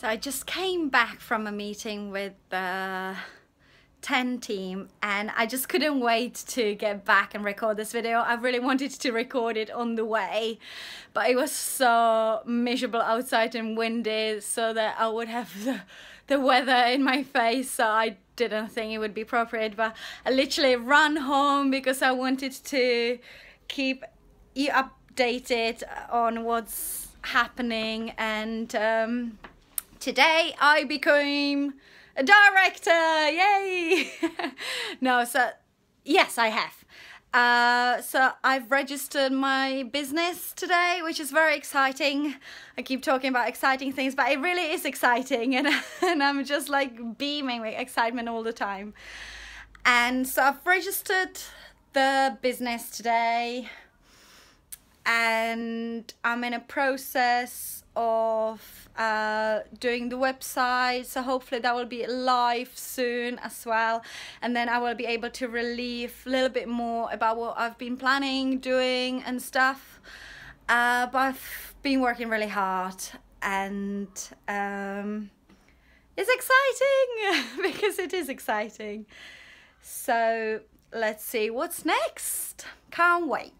So I just came back from a meeting with the 10 team and I just couldn't wait to get back and record this video. I really wanted to record it on the way, but it was so miserable outside and windy so that I would have the, the weather in my face. So I didn't think it would be appropriate, but I literally ran home because I wanted to keep you updated on what's happening and um, today I became a director, yay! no, so yes, I have. Uh, so I've registered my business today, which is very exciting. I keep talking about exciting things, but it really is exciting and, and I'm just like beaming with excitement all the time. And so I've registered the business today and I'm in a process of uh, doing the website so hopefully that will be live soon as well and then I will be able to relieve a little bit more about what I've been planning doing and stuff uh, but I've been working really hard and um, it's exciting because it is exciting so let's see what's next can't wait